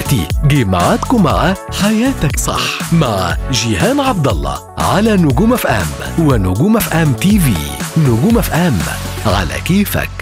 تأتي جمعاتكم مع حياتك صح مع جيهان عبد الله على نجوم اف ام ونجوم اف ام تي في نجوم اف ام على كيفك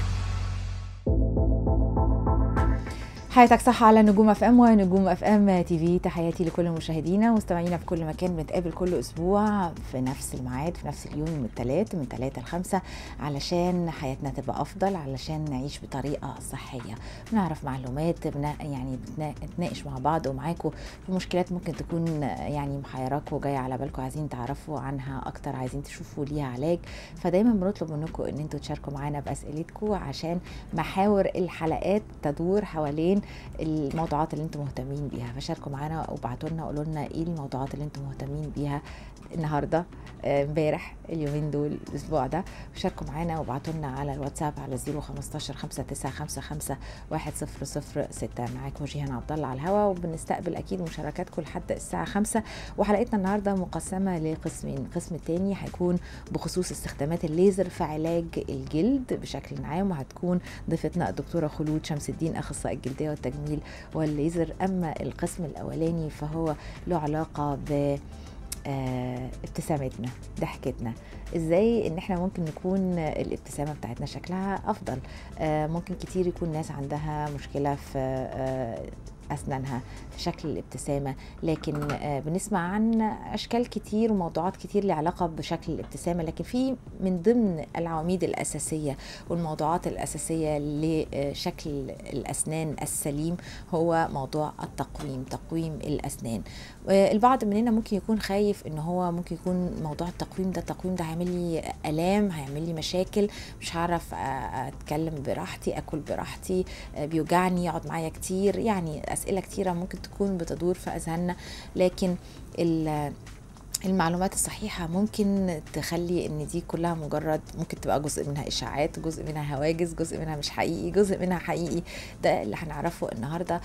حياتك صح على نجوم اف ام ونجوم اف ام تي في تحياتي لكل مشاهدينا ومستمعينا في كل مكان بنتقابل كل اسبوع في نفس الميعاد في نفس اليوم من الثلاث من ثلاثة لخمسة علشان حياتنا تبقى افضل علشان نعيش بطريقه صحيه بنعرف معلومات بنا يعني بنتناقش مع بعض ومعاكم في مشكلات ممكن تكون يعني محيراكوا وجايه على بالكم عايزين تعرفوا عنها اكتر عايزين تشوفوا ليها علاج فدايما بنطلب منكم ان انتوا تشاركوا معانا باسئلتكم عشان محاور الحلقات تدور حوالين الموضوعات اللي انتم مهتمين بيها فشاركوا معانا وابعتوا لنا قولوا لنا ايه الموضوعات اللي انتم مهتمين بيها النهارده آه، امبارح اليومين دول الاسبوع ده وشاركوا معانا وابعتوا لنا على الواتساب على 015 5955 10006 معاكم جيهان عبد الله على الهوا وبنستقبل اكيد مشاركاتكم لحد الساعه 5 وحلقتنا النهارده مقسمه لقسمين القسم الثاني هيكون بخصوص استخدامات الليزر في علاج الجلد بشكل عام وهتكون ضيفتنا الدكتوره خلود شمس الدين اخصائي الجلديه والتجميل والليزر اما القسم الاولاني فهو له علاقه ب آه، ابتسامتنا ضحكتنا ازاي ان احنا ممكن نكون الابتسامه بتاعتنا شكلها افضل آه، ممكن كتير يكون ناس عندها مشكله في آه، أسنانها في شكل الابتسامة لكن بنسمع عن أشكال كتير وموضوعات كتير لها علاقة بشكل الابتسامة لكن في من ضمن العواميد الأساسية والموضوعات الأساسية لشكل الأسنان السليم هو موضوع التقويم تقويم الأسنان آه، البعض مننا ممكن يكون خايف ان هو ممكن يكون موضوع التقويم ده التقويم ده هيعمل لي الام هيعمل لي مشاكل مش هعرف اتكلم براحتي اكل براحتي آه، بيوجعني يقعد معايا كتير يعني اسئله كتيره ممكن تكون بتدور في اذهاننا لكن المعلومات الصحيحة ممكن تخلي ان دي كلها مجرد ممكن تبقى جزء منها اشاعات جزء منها هواجس جزء منها مش حقيقي جزء منها حقيقي ده اللي هنعرفه النهاردة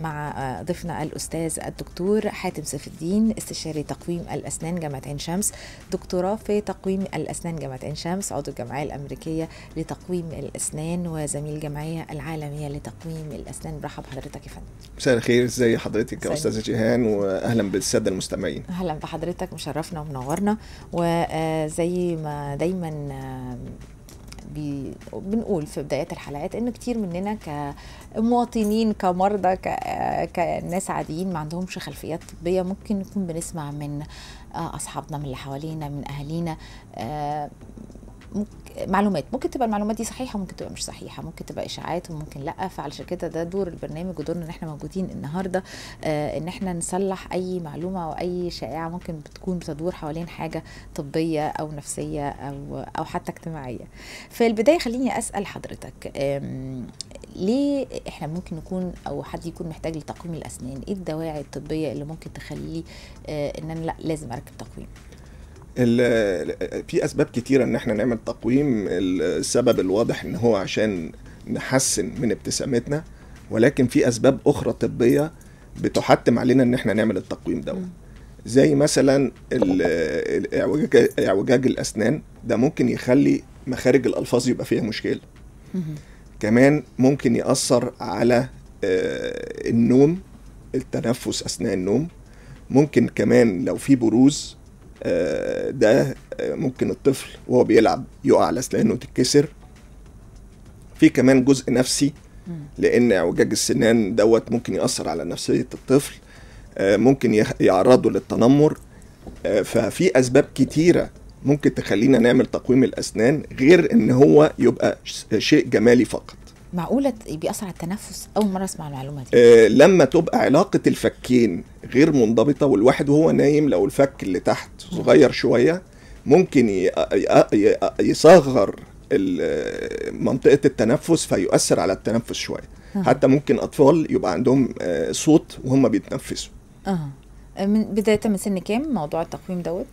مع ضيفنا الاستاذ الدكتور حاتم سيف الدين استشاري تقويم الاسنان جامعة عين شمس دكتوراه في تقويم الاسنان جامعة عين شمس عضو الجمعية الامريكية لتقويم الاسنان وزميل الجمعية العالمية لتقويم الاسنان برحب حضرتك يا فندم مساء الخير ازي حضرتك يا استاذة جيهان واهلا بالسادة المستمعين اهلا بحضرتك حضرتك مشرفنا ومنورنا وزي ما دايما آه، بي... بنقول في بدايات الحلقات ان كتير مننا كمواطنين كمرضى كناس عاديين ما عندهمش خلفيات طبيه ممكن نكون بنسمع من آه، اصحابنا من اللي حوالينا من اهالينا آه، معلومات ممكن تبقى المعلومات دي صحيحه ممكن تبقى مش صحيحه ممكن تبقى اشاعات وممكن لا فعلشان كده ده دور البرنامج ودورنا ان احنا موجودين النهارده آه ان احنا نصلح اي معلومه او اي شائعه ممكن بتكون بتدور حوالين حاجه طبيه او نفسيه او او حتى اجتماعيه في البدايه خليني اسال حضرتك ليه احنا ممكن نكون او حد يكون محتاج لتقويم الاسنان ايه الدواعي الطبيه اللي ممكن تخليه آه ان انا لا لازم اركب تقويم في اسباب كتيره ان احنا نعمل تقويم السبب الواضح ان هو عشان نحسن من ابتسامتنا ولكن في اسباب اخرى طبيه بتحتم علينا ان احنا نعمل التقويم دوت زي مثلا اعوجاج الاسنان ده ممكن يخلي مخارج الالفاظ يبقى فيها مشكله كمان ممكن ياثر على آه، النوم التنفس اثناء النوم ممكن كمان لو في بروز آه، ده آه، ممكن الطفل وهو بيلعب يقع على سنانه وتتكسر في كمان جزء نفسي لان اعوجاج السنان دوت ممكن ياثر على نفسيه الطفل آه، ممكن يعرضه للتنمر ففي اسباب كتيره ممكن تخلينا نعمل تقويم الاسنان غير ان هو يبقى شيء جمالي فقط معقولة بيأثر على التنفس؟ أول مرة أسمع المعلومة دي. آه لما تبقى علاقة الفكين غير منضبطة والواحد وهو نايم لو الفك اللي تحت صغير شوية ممكن يصغر منطقة التنفس فيؤثر على التنفس شوية. آه. حتى ممكن أطفال يبقى عندهم آه، صوت وهم بيتنفسوا. آه. من بداية من سن كام موضوع التقويم دوت؟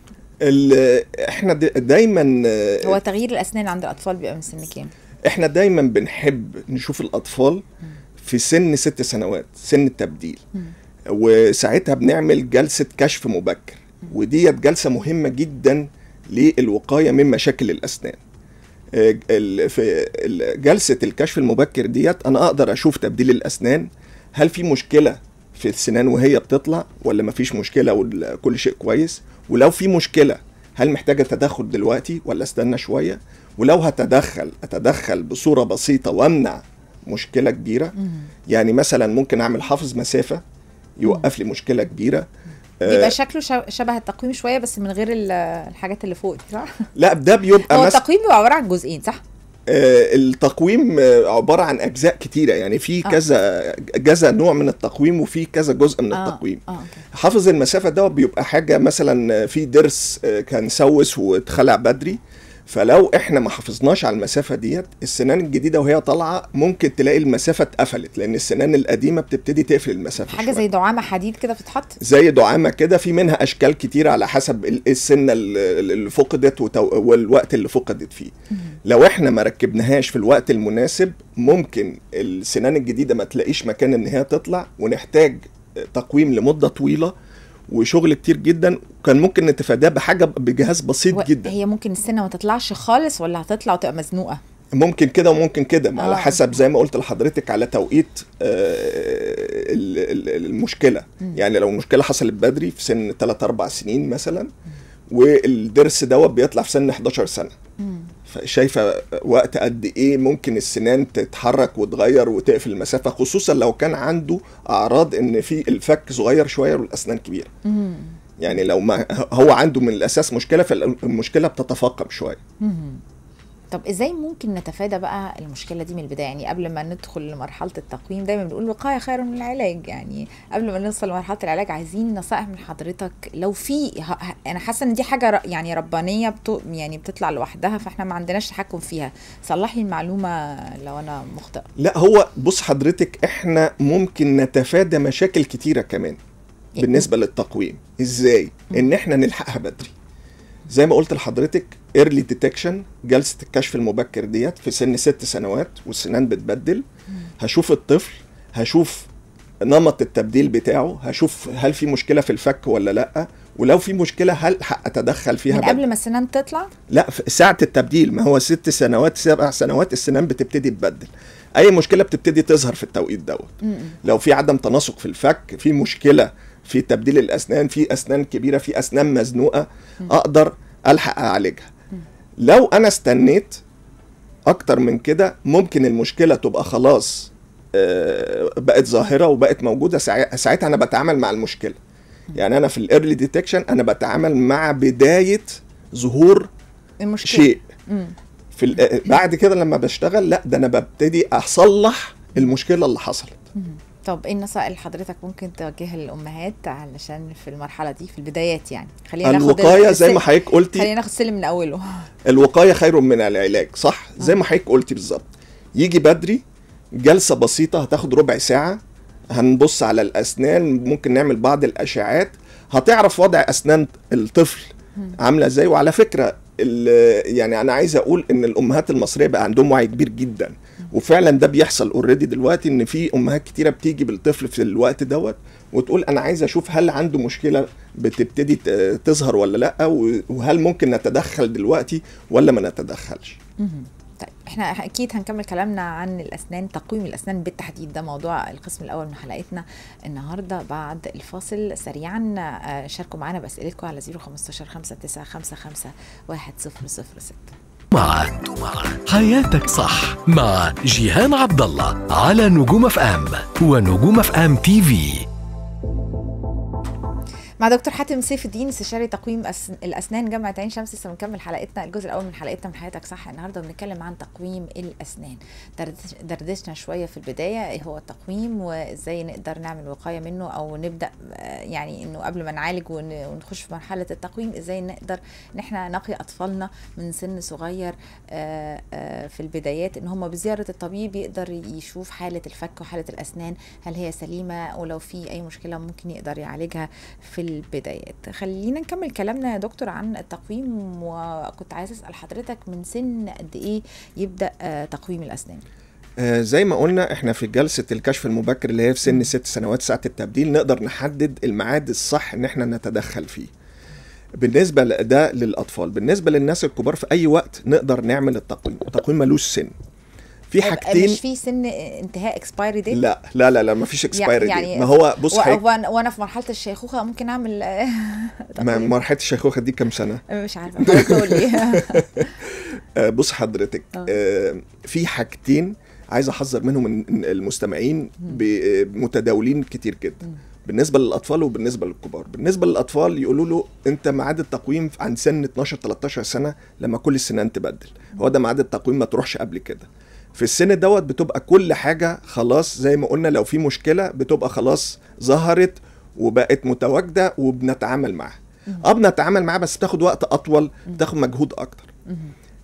احنا دايما آه، هو تغيير الاسنان عند الاطفال بيبقى من سن كام؟ احنا دايما بنحب نشوف الاطفال في سن ست سنوات سن التبديل وساعتها بنعمل جلسه كشف مبكر وديت جلسه مهمه جدا للوقايه من مشاكل الاسنان آه، في جلسه الكشف المبكر ديت انا اقدر اشوف تبديل الاسنان هل في مشكله في السنان وهي بتطلع ولا مفيش مشكله وكل شيء كويس ولو في مشكله هل محتاجه تدخل دلوقتي ولا استنى شويه ولو هتدخل اتدخل بصوره بسيطه وامنع مشكله كبيره يعني مثلا ممكن اعمل حافظ مسافه يوقف لي مشكله كبيره بيبقى آه، شكله شبه التقويم شويه بس من غير الحاجات اللي فوق دي صح؟ لا ده بيبقى هو التقويم بيبقى عباره عن جزئين صح؟ آه، التقويم عباره عن اجزاء كتيره يعني في آه. كذا كذا نوع من التقويم وفي كذا جزء من التقويم آه. آه. حافظ المسافه ده بيبقى حاجه مثلا في درس كان سوس واتخلع بدري فلو احنا ما حافظناش على المسافه ديت السنان الجديده وهي طالعه ممكن تلاقي المسافه اتقفلت لان السنان القديمه بتبتدي تقفل المسافه حاجه شوية. زي دعامه حديد كده بتتحط زي دعامه كده في منها اشكال كتير على حسب السنه اللي فقدت والوقت اللي فقدت فيه لو احنا ما ركبناهاش في الوقت المناسب ممكن السنان الجديده ما تلاقيش مكان ان هي تطلع ونحتاج تقويم لمده طويله وشغل كتير جدا كان ممكن نتفاداه بحاجه بجهاز بسيط و... جدا هي ممكن السنه ما تطلعش خالص ولا هتطلع وتبقى مزنوقه ممكن كده وممكن كده آه. على حسب زي ما قلت لحضرتك على توقيت آه، المشكله م. يعني لو المشكله حصلت بدري في سن 3 4 سنين مثلا م. والضرس دوت بيطلع في سن 11 سنه شايفه وقت قد ايه ممكن السنان تتحرك وتغير وتقفل المسافه خصوصا لو كان عنده اعراض ان في الفك صغير شويه والاسنان كبيره يعني لو ما هو عنده من الاساس مشكله فالمشكله بتتفاقم شويه طب ازاي ممكن نتفادى بقى المشكله دي من البدايه يعني قبل ما ندخل لمرحله التقويم دايما بنقول الوقايه خير من العلاج يعني قبل ما نوصل لمرحله العلاج عايزين نصائح من حضرتك لو في انا حاسه ان دي حاجه يعني ربانيه بتو يعني بتطلع لوحدها فاحنا ما عندناش تحكم فيها صلح لي المعلومه لو انا مخطئه لا هو بص حضرتك احنا ممكن نتفادى مشاكل كتيره كمان إيه؟ بالنسبه للتقويم ازاي ان احنا نلحقها بدري زي ما قلت لحضرتك ايرلي ديتكشن جلسه الكشف المبكر ديت في سن ست سنوات والسنان بتبدل هشوف الطفل هشوف نمط التبديل بتاعه هشوف هل في مشكله في الفك ولا لا ولو في مشكله هل اتدخل فيها من قبل ما السنان تطلع لا ساعه التبديل ما هو ست سنوات سبع سنوات السنان بتبتدي تبدل اي مشكله بتبتدي تظهر في التوقيت دوت لو في عدم تناسق في الفك في مشكله في تبديل الاسنان في اسنان كبيره في اسنان مزنوقه اقدر الحق اعالجها لو انا استنيت اكتر من كده ممكن المشكله تبقى خلاص آه، بقت ظاهره وبقت موجوده ساعتها انا بتعامل مع المشكله يعني انا في الايرلي ديتكشن انا بتعامل مع بدايه ظهور المشكلة. شيء في آه، بعد كده لما بشتغل لا ده انا ببتدي اصلح المشكله اللي حصلت مم. طب ايه النصائح اللي حضرتك ممكن توجهها للامهات علشان في المرحله دي في البدايات يعني خلينا ناخد الوقايه زي ما حضرتك قلتي خلينا ناخد سلم من اوله الوقايه خير من العلاج صح زي ما حضرتك قلتي بالظبط يجي بدري جلسه بسيطه هتاخد ربع ساعه هنبص على الاسنان ممكن نعمل بعض الاشعات هتعرف وضع اسنان الطفل عامله ازاي وعلى فكره يعني انا عايز اقول ان الامهات المصريه بقى عندهم وعي كبير جدا وفعلا ده بيحصل اوريدي دلوقتي ان في امهات كتيره بتيجي بالطفل في الوقت دوت وتقول انا عايز اشوف هل عنده مشكله بتبتدي تظهر ولا لا وهل ممكن نتدخل دلوقتي ولا ما نتدخلش احنا اكيد هنكمل كلامنا عن الاسنان تقويم الاسنان بالتحديد ده موضوع القسم الاول من حلقتنا النهارده بعد الفاصل سريعا آه، شاركوا معانا باسئلتكم على 015 595 10006 مع حياتك صح مع جيهان عبد الله على نجوم اف ام ونجوم اف ام تي في مع دكتور حاتم سيف الدين استشاري تقويم الاسنان جامعه عين شمس لسه بنكمل حلقتنا الجزء الاول من حلقتنا من حياتك صح النهارده بنتكلم عن تقويم الاسنان دردشنا شويه في البدايه ايه هو التقويم وازاي نقدر نعمل وقايه منه او نبدا آه، يعني انه قبل ما نعالج ونخش في مرحله التقويم ازاي نقدر ان احنا نقي اطفالنا من سن صغير آه، آه، في البدايات ان هم بزياره الطبيب يقدر يشوف حاله الفك وحاله الاسنان هل هي سليمه ولو في اي مشكله ممكن يقدر يعالجها في البدايات خلينا نكمل كلامنا يا دكتور عن التقويم وكنت عايز اسال حضرتك من سن قد ايه يبدا آه، تقويم الاسنان آه، زي ما قلنا احنا في جلسة الكشف المبكر اللي هي في سن ست سنوات ساعة التبديل نقدر نحدد الميعاد الصح ان احنا نتدخل فيه بالنسبة ده للأطفال بالنسبة للناس الكبار في أي وقت نقدر نعمل التقويم التقويم ملوش سن في حاجتين مش في سن انتهاء اكسبايري ديت لا لا لا لا ما فيش اكسبايري يعني ما هو بص حاجة وانا, وأنا في مرحله الشيخوخه ممكن اعمل ما إيه؟ مرحله الشيخوخه دي كام سنه مش عارفه تقولي آه، بص حضرتك آه. آه، في حاجتين عايز احذر منهم المستمعين متداولين كتير جدا بالنسبه للاطفال وبالنسبه للكبار بالنسبه للاطفال يقولوا له انت ميعاد التقويم عن سن 12 13 سنه لما كل السنان تبدل هو ده ميعاد التقويم ما تروحش قبل كده في السن دوت بتبقى كل حاجة خلاص زي ما قلنا لو في مشكلة بتبقى خلاص ظهرت وبقت متواجدة وبنتعامل معها اه بنتعامل معاها بس بتاخد وقت أطول بتاخد مجهود أكتر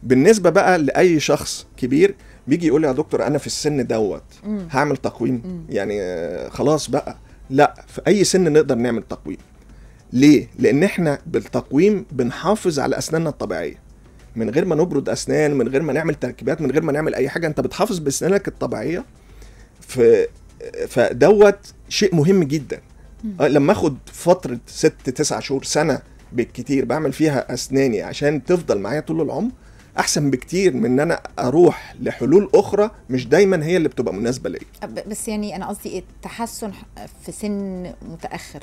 بالنسبة بقى لأي شخص كبير بيجي يقول لي يا دكتور أنا في السن دوت هعمل تقويم يعني خلاص بقى لا في أي سن نقدر نعمل تقويم ليه؟ لأن احنا بالتقويم بنحافظ على أسناننا الطبيعية من غير ما نبرد اسنان من غير ما نعمل تركيبات من غير ما نعمل اي حاجه انت بتحافظ باسنانك الطبيعيه ف فدوت شيء مهم جدا آه، لما اخد فتره ست تسع شهور سنه بالكتير بعمل فيها اسناني عشان تفضل معايا طول العمر احسن بكتير من ان انا اروح لحلول اخرى مش دايما هي اللي بتبقى مناسبه ليا بس يعني انا قصدي التحسن إيه؟ في سن متاخر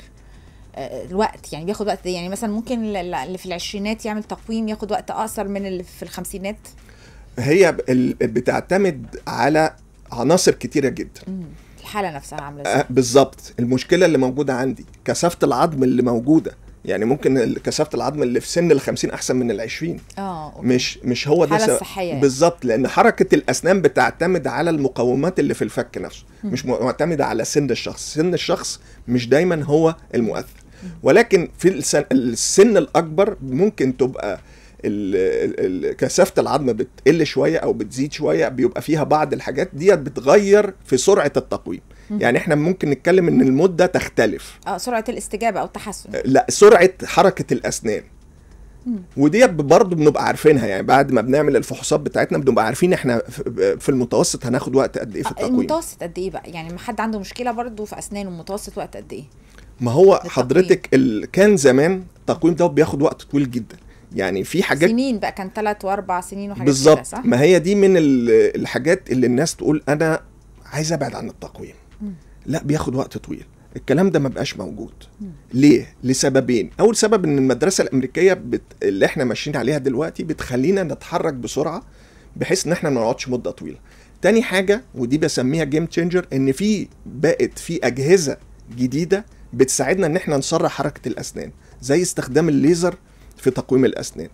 الوقت يعني بياخد وقت إيه؟ يعني مثلا ممكن اللي في العشرينات يعمل تقويم ياخد وقت اقصر من اللي في الخمسينات هي بتعتمد على عناصر كتيره جدا الحاله نفسها عامله أه، ازاي بالظبط المشكله اللي موجوده عندي كثافه العظم اللي موجوده يعني ممكن كثافه العظم اللي في سن ال 50 احسن من ال 20 اه مش مش هو ده الحاله الصحيه يعني. بالظبط لان حركه الاسنان بتعتمد على المقومات اللي في الفك نفسه مش معتمده على سن الشخص سن الشخص مش دايما هو المؤثر ولكن في السن الاكبر ممكن تبقى كثافه العظم بتقل شويه او بتزيد شويه بيبقى فيها بعض الحاجات ديت بتغير في سرعه التقويم يعني احنا ممكن نتكلم ان المده تختلف اه سرعه الاستجابه او التحسن آه، لا سرعه حركه الاسنان وديت برضه بنبقى عارفينها يعني بعد ما بنعمل الفحوصات بتاعتنا بنبقى عارفين احنا في المتوسط هناخد وقت قد ايه في التقويم المتوسط قد ايه بقى يعني ما حد عنده مشكله برضه في اسنانه المتوسط وقت قد ايه ما هو التقويم. حضرتك ال... كان زمان التقويم ده بياخد وقت طويل جدا يعني في حاجات سنين بقى كان ثلاث واربع سنين وحاجات بالظبط ما هي دي من الحاجات اللي الناس تقول انا عايز ابعد عن التقويم م. لا بياخد وقت طويل الكلام ده ما بقاش موجود م. ليه لسببين اول سبب ان المدرسه الامريكيه بت... اللي احنا ماشيين عليها دلوقتي بتخلينا نتحرك بسرعه بحيث ان احنا ما نقعدش مده طويله تاني حاجه ودي بسميها جيم تشينجر ان في بقت في اجهزه جديده بتساعدنا ان احنا نسرع حركه الاسنان زي استخدام الليزر في تقويم الاسنان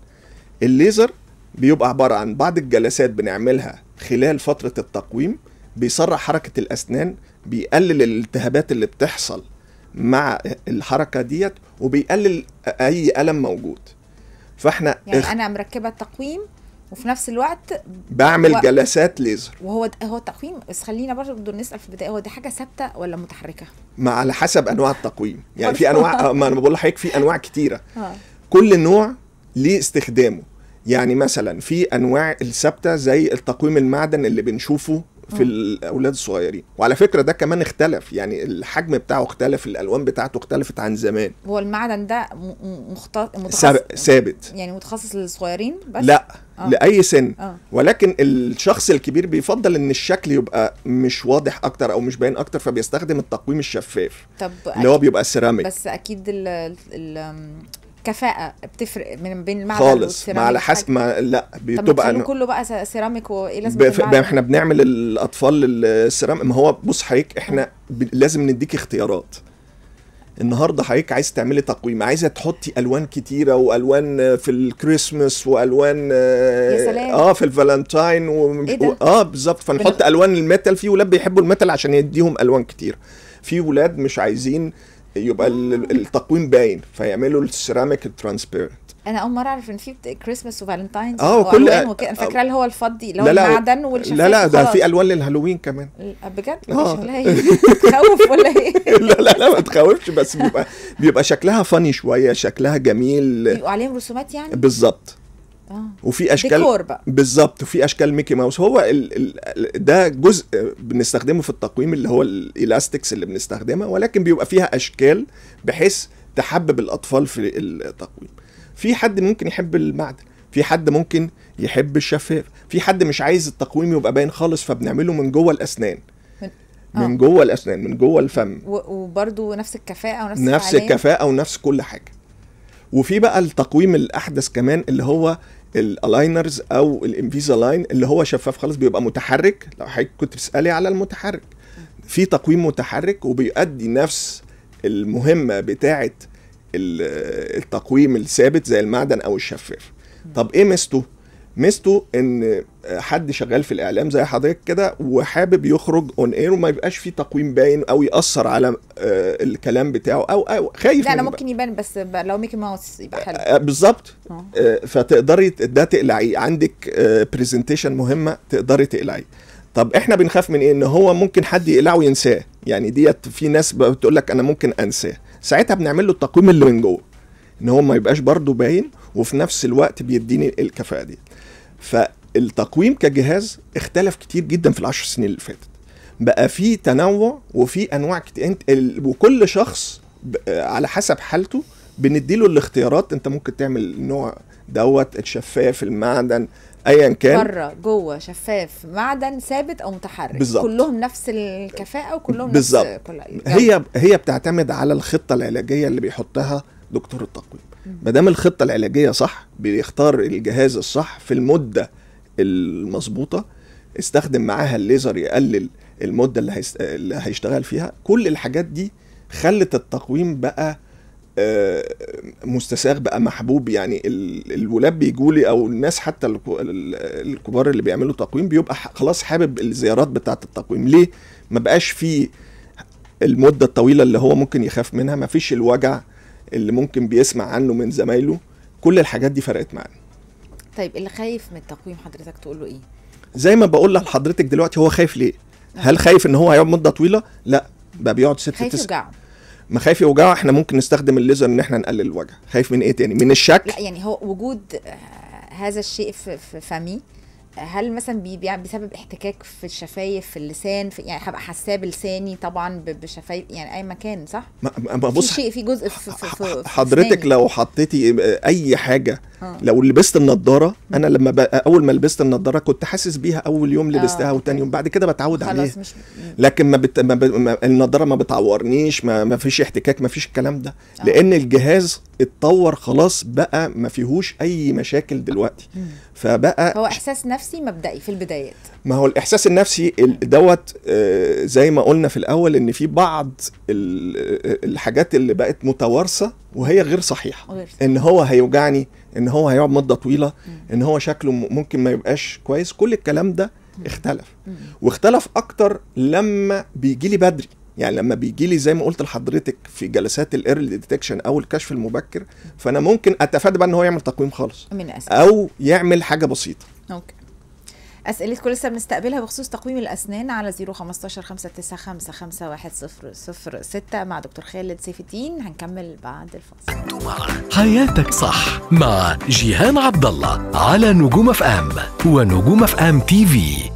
الليزر بيبقى عباره عن بعض الجلسات بنعملها خلال فتره التقويم بيسرع حركه الاسنان بيقلل الالتهابات اللي بتحصل مع الحركه ديت وبيقلل اي الم موجود فاحنا يعني اخ... انا مركبه التقويم وفي نفس الوقت بعمل و... جلسات ليزر وهو د... هو التقويم بس خلينا برضه نسال في البدايه هو دي حاجه ثابته ولا متحركه؟ ما على حسب انواع التقويم يعني في انواع ما انا بقول لحضرتك في انواع كتيره اه. كل نوع ليه استخدامه يعني مثلا في انواع الثابته زي التقويم المعدن اللي بنشوفه في الاولاد الصغيرين وعلى فكره ده كمان اختلف يعني الحجم بتاعه اختلف الالوان بتاعته اختلفت عن زمان هو المعدن ده مخت... متخصص ثابت يعني متخصص للصغيرين بس لا آه. لاي سن آه. ولكن الشخص الكبير بيفضل ان الشكل يبقى مش واضح اكتر او مش باين اكتر فبيستخدم التقويم الشفاف طب اللي هو بيبقى سيراميك بس اكيد ال ال كفاءه بتفرق من بين المعدن خالص مع على حسب ما لا بتبقى طب كله بقى سيراميك وايه لازم احنا بنعمل الاطفال السيراميك ما هو بص حضرتك احنا لازم نديك اختيارات النهارده حضرتك عايز تعملي تقويم عايزه تحطي الوان كتيره والوان في الكريسماس والوان آه، يا سلام. اه في الفالنتاين و... إيه اه بالظبط فنحط بن... الوان الميتال في ولاد بيحبوا الميتال عشان يديهم الوان كتير في ولاد مش عايزين آه يبقى التقويم باين فيعملوا السيراميك ترانسبيرنت انا اول مره اعرف ان في كريسماس وفالنتاينز اه كل وكده انا فاكره اللي هو الفضي اللي هو المعدن والشفاف لا لا ده في الوان للهالوين كمان آه، بجد آه. شكلها تخوف ولا ايه لا لا لا ما تخوفش بس بيبقى بيبقى شكلها فاني شويه شكلها جميل بيبقوا عليهم رسومات يعني بالظبط آه. وفي اشكال بالظبط وفي اشكال ميكي ماوس هو الـ الـ ده جزء بنستخدمه في التقويم اللي هو الالاستكس اللي بنستخدمها ولكن بيبقى فيها اشكال بحيث تحبب الاطفال في التقويم في حد ممكن يحب المعدن في حد ممكن يحب الشفاف في حد مش عايز التقويم يبقى باين خالص فبنعمله من جوه الاسنان من آه. جوه الاسنان من جوه الفم وبرده نفس الكفاءه ونفس نفس الكفاءه ونفس كل حاجه وفي بقى التقويم الاحدث كمان اللي هو الالاينرز او الانفيزا لاين اللي هو شفاف خالص بيبقى متحرك لو حضرتك كنت بتسالي على المتحرك في تقويم متحرك وبيؤدي نفس المهمه بتاعه التقويم الثابت زي المعدن او الشفاف طب ايه ميزته ميزته ان حد شغال في الاعلام زي حضرتك كده وحابب يخرج اون اير وما يبقاش فيه تقويم باين او ياثر على آه، الكلام بتاعه او او خايف لا انا ممكن يبان بس لو ميكي ماوس يبقى حلو آه، بالظبط آه. فتقدري ده تقلعيه عندك برزنتيشن مهمه تقدري تقلعيه طب احنا بنخاف من ايه ان هو ممكن حد يقلعه وينساه يعني ديت في ناس بتقول لك انا ممكن انساه ساعتها بنعمل له التقويم اللي من جوه ان هو ما يبقاش برضه باين وفي نفس الوقت بيديني الكفاءه دي ف التقويم كجهاز اختلف كتير جدا في العشر سنين اللي فاتت بقى في تنوع وفي انواع كتير انت ال... وكل شخص ب... على حسب حالته بنديله الاختيارات انت ممكن تعمل النوع دوت الشفاف المعدن ايا كان بره جوه شفاف معدن ثابت او متحرك بالزبط. كلهم نفس الكفاءه وكلهم بالزبط. نفس كل... هي هي بتعتمد على الخطه العلاجيه اللي بيحطها دكتور التقويم ما دام الخطه العلاجيه صح بيختار الجهاز الصح في المده المظبوطه استخدم معاها الليزر يقلل المده اللي, هيشتغل فيها كل الحاجات دي خلت التقويم بقى آه، مستساغ بقى محبوب يعني الولاد بيجوا لي او الناس حتى الكبار اللي بيعملوا تقويم بيبقى خلاص حابب الزيارات بتاعه التقويم ليه ما بقاش فيه المده الطويله اللي هو ممكن يخاف منها ما فيش الوجع اللي ممكن بيسمع عنه من زمايله كل الحاجات دي فرقت معانا طيب اللي خايف من التقويم حضرتك تقول له ايه؟ زي ما بقول لحضرتك دلوقتي هو خايف ليه؟ هل خايف ان هو هيقعد مده طويله؟ لا بقى بيقعد ست خايف يوجعه ما خايف يوجعه احنا ممكن نستخدم الليزر ان احنا نقلل الوجع خايف من ايه تاني من الشكل لا يعني هو وجود آه، هذا الشيء في فمي هل مثلا بسبب احتكاك في الشفايف في اللسان في يعني هبقى حساه بلساني طبعا بشفايف يعني اي مكان صح؟ ما بص في شيء في جزء في, في, في حضرتك في لو حطيتي اي حاجه آه. لو لبست النضاره انا لما اول ما لبست النضاره كنت حاسس بيها اول يوم لبستها آه، وتاني يوم بعد كده بتعود خلاص عليها مش... لكن ما, بت... ما, ب... ما النضاره ما بتعورنيش ما... ما فيش احتكاك ما فيش الكلام ده آه. لان الجهاز اتطور خلاص بقى ما فيهوش اي مشاكل دلوقتي فبقى هو احساس نفسي مبدئي في البدايات ما هو الاحساس النفسي دوت آه، زي ما قلنا في الاول ان في بعض آه، الحاجات اللي بقت متوارثه وهي غير صحيحه غير صحيح. ان هو هيوجعني ان هو هيقعد مده طويله ان هو شكله ممكن ما يبقاش كويس كل الكلام ده اختلف واختلف اكتر لما بيجي لي بدري يعني لما بيجي لي زي ما قلت لحضرتك في جلسات الايرلي ديتكشن او الكشف المبكر فانا ممكن اتفادى بقى ان هو يعمل تقويم خالص من او يعمل حاجه بسيطه اوكي اسئلتكم لسه بنستقبلها بخصوص تقويم الاسنان على 015 595 ستة مع دكتور خالد سيف الدين هنكمل بعد الفاصل انتوا مع حياتك صح مع جيهان عبد الله على نجوم اف ام ونجوم اف ام تي في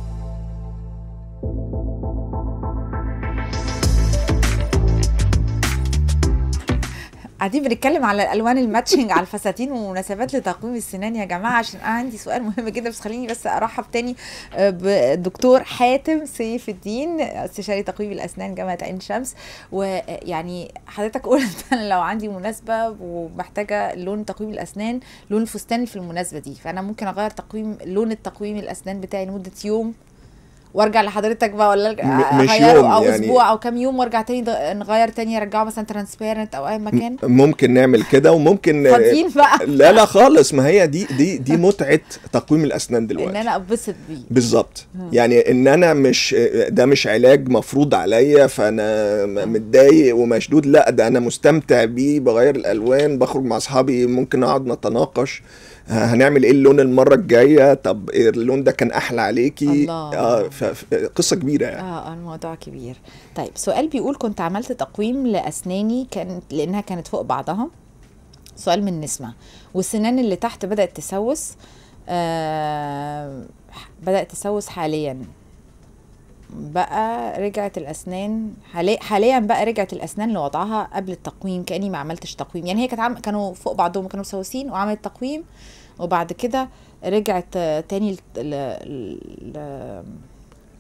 قاعدين بنتكلم على الالوان الماتشنج على الفساتين ومناسبات لتقويم السنان يا جماعه عشان انا عندي سؤال مهم جدا بس خليني بس ارحب تاني آه، بالدكتور حاتم سيف الدين استشاري تقويم الاسنان جامعه عين شمس ويعني حضرتك قلت انا لو عندي مناسبه ومحتاجه لون تقويم الاسنان لون الفستان في المناسبه دي فانا ممكن اغير تقويم لون التقويم الاسنان بتاعي لمده يوم وارجع لحضرتك بقى ولا اغيره او يعني اسبوع او كام يوم وارجع تاني نغير تاني ارجعه مثلا ترانسبيرنت او اي مكان ممكن نعمل كده وممكن فاضيين بقى لا لا خالص ما هي دي دي دي متعه تقويم الاسنان دلوقتي ان انا اتبسط بيه بالظبط يعني ان انا مش ده مش علاج مفروض عليا فانا متضايق ومشدود لا ده انا مستمتع بيه بغير الالوان بخرج مع اصحابي ممكن اقعد نتناقش آه، هنعمل ايه اللون المره الجايه طب اللون ده كان احلى عليكي الله. آه قصه كبيره يعني آه،, اه الموضوع كبير طيب سؤال بيقول كنت عملت تقويم لاسناني كانت لانها كانت فوق بعضها سؤال من نسمه والسنان اللي تحت بدات تسوس آه بدات تسوس حاليا بقى رجعت الاسنان حاليا بقى رجعت الاسنان لوضعها قبل التقويم كاني ما عملتش تقويم يعني هي كانت عم... كانوا فوق بعضهم كانوا مسوسين وعملت تقويم وبعد كده رجعت تاني ل... ل... ل...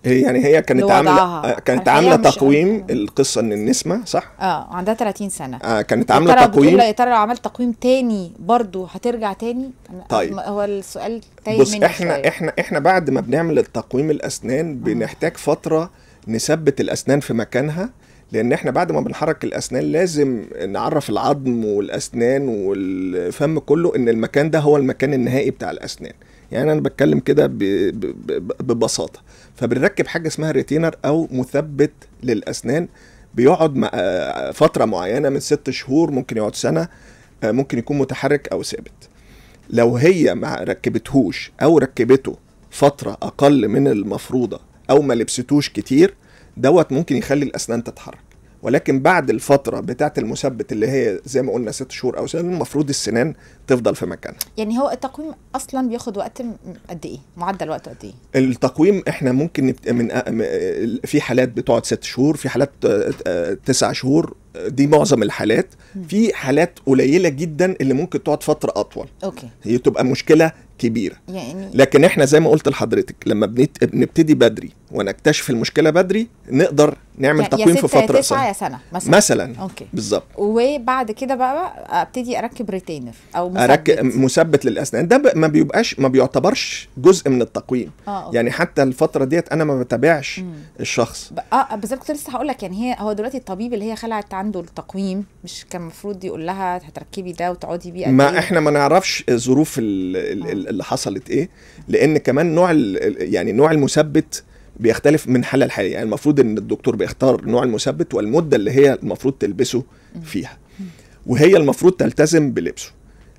يعني هي كانت عامله آه، كانت عامله تقويم القصه ان النسمه صح اه عندها 30 سنه آه كانت عامله تقويم يا ترى لو عملت تقويم تاني برضو هترجع تاني طيب هو السؤال تايه بص مني احنا شوية. احنا احنا بعد ما بنعمل التقويم الاسنان آه. بنحتاج فتره نثبت الاسنان في مكانها لان احنا بعد ما بنحرك الاسنان لازم نعرف العظم والاسنان والفم كله ان المكان ده هو المكان النهائي بتاع الاسنان يعني انا بتكلم كده ببساطه فبنركب حاجه اسمها ريتينر او مثبت للاسنان بيقعد فتره معينه من ست شهور ممكن يقعد سنه آه، ممكن يكون متحرك او ثابت لو هي ما ركبتهوش او ركبته فتره اقل من المفروضه او ما لبستوش كتير دوت ممكن يخلي الاسنان تتحرك ولكن بعد الفتره بتاعه المثبت اللي هي زي ما قلنا ست شهور او سنه المفروض السنان تفضل في مكانها يعني هو التقويم اصلا بياخد وقت قد ايه معدل وقت قد ايه التقويم احنا ممكن نبت... من في حالات بتقعد ست شهور في حالات تسع شهور دي معظم الحالات في حالات قليله جدا اللي ممكن تقعد فتره اطول اوكي هي تبقى مشكله كبيره يعني لكن احنا زي ما قلت لحضرتك لما بنبتدي بدري ونكتشف المشكله بدري نقدر نعمل يعني تقويم في فتره قصيره يا سنه مثلا مثلا اوكي بالظبط وبعد كده بقى ابتدي اركب ريتينر او مثبت اركب مثبت للاسنان ده ما بيبقاش ما بيعتبرش جزء من التقويم آه، أوكي. يعني حتى الفتره ديت انا ما بتابعش مم. الشخص آه،, اه بالظبط كنت لسه هقول لك يعني هي هو دلوقتي الطبيب اللي هي خلعت عنده التقويم مش كان المفروض يقول لها هتركبي ده وتقعدي بيه ما إيه؟ احنا ما نعرفش ظروف ال... ال... آه. اللي حصلت ايه لان كمان نوع يعني نوع المثبت بيختلف من حاله لحاله يعني المفروض ان الدكتور بيختار نوع المثبت والمده اللي هي المفروض تلبسه فيها وهي المفروض تلتزم بلبسه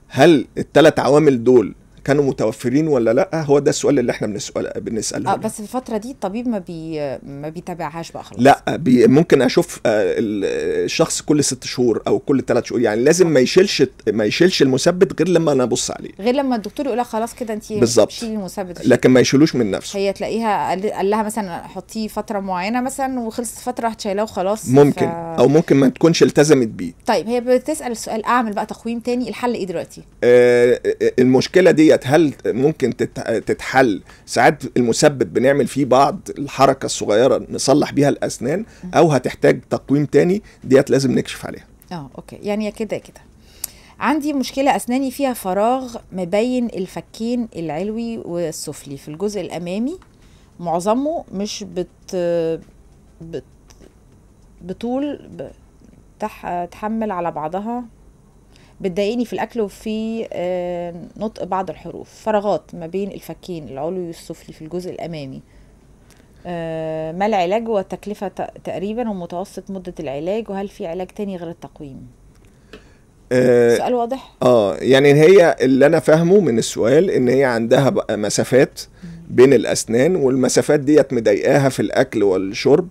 هل الثلاث عوامل دول كانوا متوفرين ولا لا هو ده السؤال اللي احنا بنسأل بنساله اه بس الفتره دي الطبيب ما بي ما بيتابعهاش بقى خلاص لا بي ممكن اشوف آه، الشخص كل ست شهور او كل ثلاث شهور يعني لازم ما يشيلش ما يشيلش المثبت غير لما انا ابص عليه غير لما الدكتور يقول خلاص كده انت بالظبط المثبت لكن ما يشيلوش من نفسه هي تلاقيها قال لها مثلا حطيه فتره معينه مثلا وخلصت فتره هتشيلاه وخلاص ممكن ف... او ممكن ما تكونش التزمت بيه طيب هي بتسال السؤال اعمل بقى تقويم تاني الحل ايه دلوقتي آه, آه، المشكله دي ديت هل ممكن تتحل ساعات المسبب بنعمل فيه بعض الحركه الصغيره نصلح بيها الاسنان او هتحتاج تقويم تاني ديت لازم نكشف عليها اه اوكي يعني كده كده عندي مشكلة أسناني فيها فراغ ما بين الفكين العلوي والسفلي في الجزء الأمامي معظمه مش بت, بت... بطول بتح... تحمل على بعضها بتضايقني في الاكل وفي آه، نطق بعض الحروف فراغات ما بين الفكين العلوي والسفلي في الجزء الامامي آه، ما العلاج والتكلفة تقريبا ومتوسط مدة العلاج وهل في علاج تاني غير التقويم آه، سؤال واضح اه يعني هي اللي انا فاهمه من السؤال ان هي عندها مسافات بين الاسنان والمسافات ديت مضايقاها في الاكل والشرب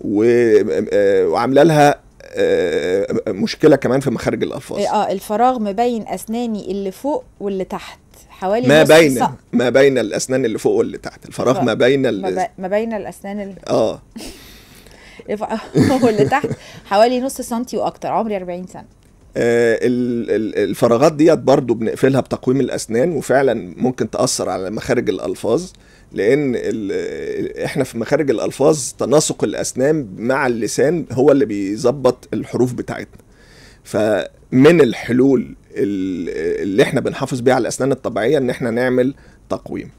وعامله لها آه، مشكله كمان في مخارج الالفاظ اه الفراغ ما بين اسناني اللي فوق واللي تحت حوالي ما بين ما بين الاسنان اللي فوق واللي تحت الفراغ ما بين ال... ما بين الاسنان اللي آه. اه واللي تحت حوالي نص سنتي واكتر عمري 40 سنه آه الفراغات ديت برضو بنقفلها بتقويم الاسنان وفعلا ممكن تاثر على مخارج الالفاظ لان احنا في مخارج الالفاظ تناسق الاسنان مع اللسان هو اللي بيظبط الحروف بتاعتنا فمن الحلول اللي احنا بنحافظ بيها على الاسنان الطبيعيه ان احنا نعمل تقويم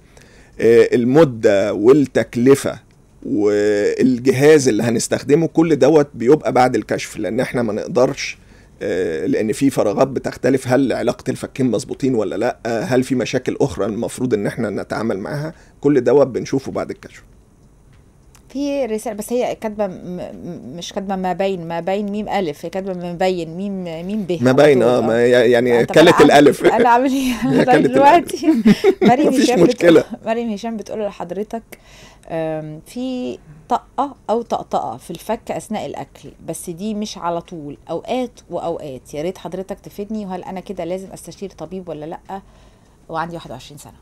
آه، المده والتكلفه والجهاز اللي هنستخدمه كل دوت بيبقى بعد الكشف لان احنا ما نقدرش آه، لان في فراغات بتختلف هل علاقه الفكين مظبوطين ولا لا آه، هل في مشاكل اخرى المفروض ان احنا نتعامل معاها كل دوت بنشوفه بعد الكشف في رساله بس هي كاتبه مش كاتبه ما بين ما بين ميم الف هي كاتبه ما بين ميم ميم ب ما بين اه ما آه. يعني آه، كلت الالف انا عامل ايه طيب دلوقتي مريم هشام مشكله مريم هشام بتقول لحضرتك في طقه او طقطقه في الفك اثناء الاكل بس دي مش على طول اوقات واوقات يا ريت حضرتك تفيدني وهل انا كده لازم استشير طبيب ولا لا وعندي 21 سنه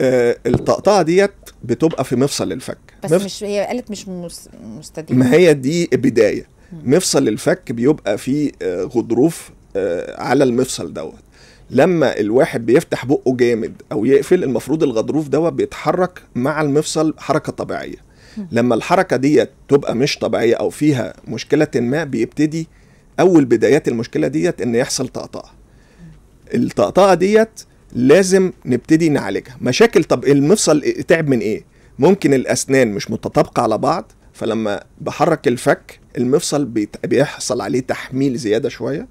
آه، الطقطقه ديت بتبقى في مفصل الفك بس مف... مش هي قالت مش مستديمه ما هي دي بدايه مفصل الفك بيبقى فيه آه، غضروف آه، على المفصل دوت لما الواحد بيفتح بقه جامد او يقفل المفروض الغضروف دوت بيتحرك مع المفصل حركه طبيعيه لما الحركه ديت تبقى مش طبيعيه او فيها مشكله ما بيبتدي اول بدايات المشكله ديت ان يحصل طقطقه الطقطقه ديت لازم نبتدي نعالجها مشاكل طب المفصل تعب من ايه ممكن الاسنان مش متطابقه على بعض فلما بحرك الفك المفصل بيحصل عليه تحميل زياده شويه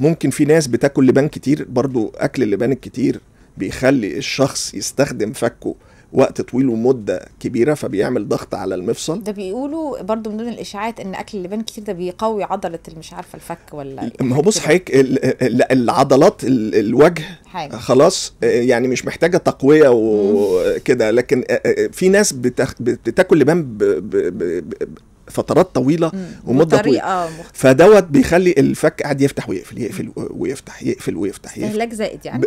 ممكن في ناس بتاكل لبان كتير برضو اكل اللبان الكتير بيخلي الشخص يستخدم فكه وقت طويل ومده كبيره فبيعمل ضغط على المفصل ده بيقولوا برضو من ضمن الاشاعات ان اكل اللبان كتير ده بيقوي عضله مش عارفه الفك ولا ما هو بص حضرتك العضلات الوجه حاجة. خلاص آه، يعني مش محتاجه تقويه وكده لكن آه، آه، في ناس بتاكل لبان ب ب ب فترات طويله ومده طويله فدوت بيخلي الفك قاعد يفتح ويقفل يقفل ويفتح يقفل ويفتح استهلاك زائد يعني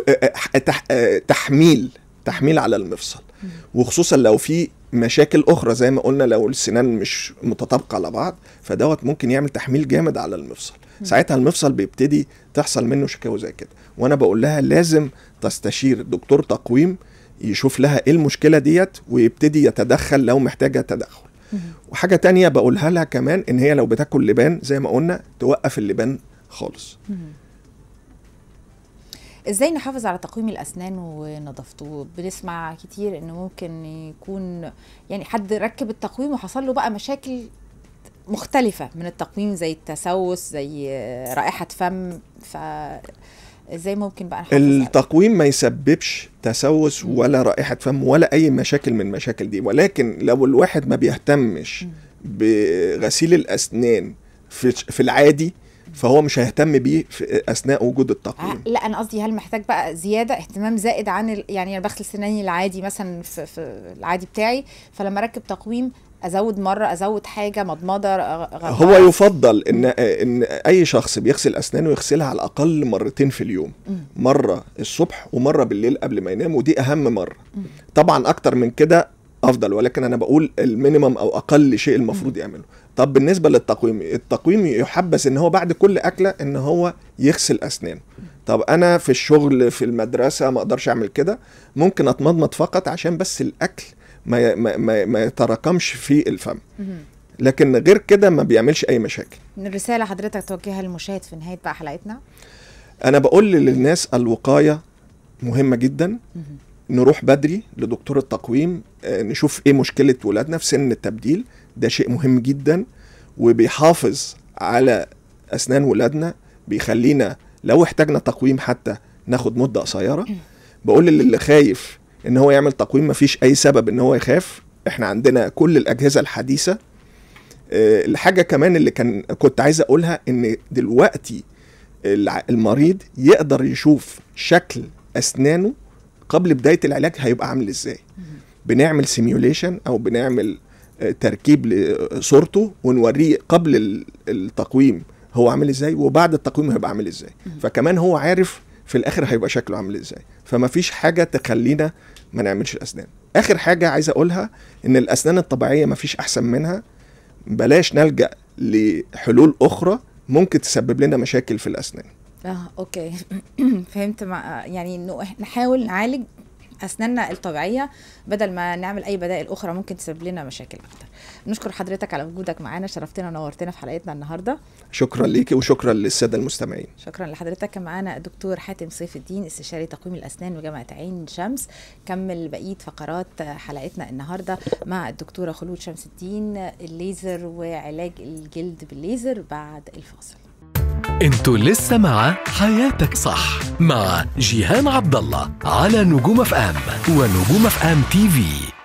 تحميل تحميل على المفصل وخصوصا لو في مشاكل اخرى زي ما قلنا لو السنان مش متطابقه على بعض فدوت ممكن يعمل تحميل جامد على المفصل ساعتها المفصل بيبتدي تحصل منه شكاوى زي كده وانا بقول لها لازم تستشير دكتور تقويم يشوف لها ايه المشكله ديت ويبتدي يتدخل لو محتاجه تدخل وحاجه تانية بقولها لها كمان ان هي لو بتاكل لبان زي ما قلنا توقف اللبان خالص ازاي نحافظ على تقويم الاسنان ونظافته بنسمع كتير انه ممكن يكون يعني حد ركب التقويم وحصل له بقى مشاكل مختلفة من التقويم زي التسوس زي رائحة فم ف ازاي ممكن بقى نحافظ التقويم ما يسببش تسوس ولا رائحة فم ولا أي مشاكل من المشاكل دي ولكن لو الواحد ما بيهتمش بغسيل الأسنان في العادي فهو مش هيهتم بيه في اثناء وجود التقويم لا انا قصدي هل محتاج بقى زياده اهتمام زائد عن ال... يعني انا بغسل سناني العادي مثلا في, في العادي بتاعي فلما اركب تقويم ازود مره ازود حاجه مضمضه هو يفضل ان ان اي شخص بيغسل اسنانه يغسلها على الاقل مرتين في اليوم مره الصبح ومره بالليل قبل ما ينام ودي اهم مره طبعا اكتر من كده افضل ولكن انا بقول المينيمم او اقل شيء المفروض يعمله طب بالنسبه للتقويم التقويم يحبس ان هو بعد كل اكله ان هو يغسل اسنانه طب انا في الشغل في المدرسه ما اقدرش اعمل كده ممكن اتمضمض فقط عشان بس الاكل ما ما ما يتراكمش في الفم لكن غير كده ما بيعملش اي مشاكل الرساله حضرتك توجهها للمشاهد في نهايه بقى حلقتنا انا بقول للناس الوقايه مهمه جدا نروح بدري لدكتور التقويم آه، نشوف ايه مشكله ولادنا في سن التبديل ده شيء مهم جدا وبيحافظ على اسنان ولادنا بيخلينا لو احتاجنا تقويم حتى ناخد مده قصيره بقول للي خايف ان هو يعمل تقويم مفيش اي سبب ان هو يخاف احنا عندنا كل الاجهزه الحديثه آه، الحاجه كمان اللي كان كنت عايز اقولها ان دلوقتي المريض يقدر يشوف شكل اسنانه قبل بدايه العلاج هيبقى عامل ازاي بنعمل سيميوليشن او بنعمل تركيب صورته ونوريه قبل التقويم هو عامل ازاي وبعد التقويم هيبقى عامل ازاي فكمان هو عارف في الاخر هيبقى شكله عامل ازاي فما فيش حاجه تخلينا ما نعملش الاسنان اخر حاجه عايز اقولها ان الاسنان الطبيعيه ما فيش احسن منها بلاش نلجا لحلول اخرى ممكن تسبب لنا مشاكل في الاسنان اه اوكي فهمت مع يعني انه نحاول نعالج اسناننا الطبيعيه بدل ما نعمل اي بدائل اخرى ممكن تسبب لنا مشاكل اكتر نشكر حضرتك على وجودك معانا شرفتنا ونورتنا في حلقتنا النهارده شكرا ليكي وشكرا للساده المستمعين شكرا لحضرتك معانا الدكتور حاتم صيف الدين استشاري تقويم الاسنان بجامعه عين شمس كمل بقيه فقرات حلقتنا النهارده مع الدكتوره خلود شمس الدين الليزر وعلاج الجلد بالليزر بعد الفاصل انتوا لسه مع حياتك صح مع جيهان عبد الله على نجوم اف ام ونجوم اف ام تي في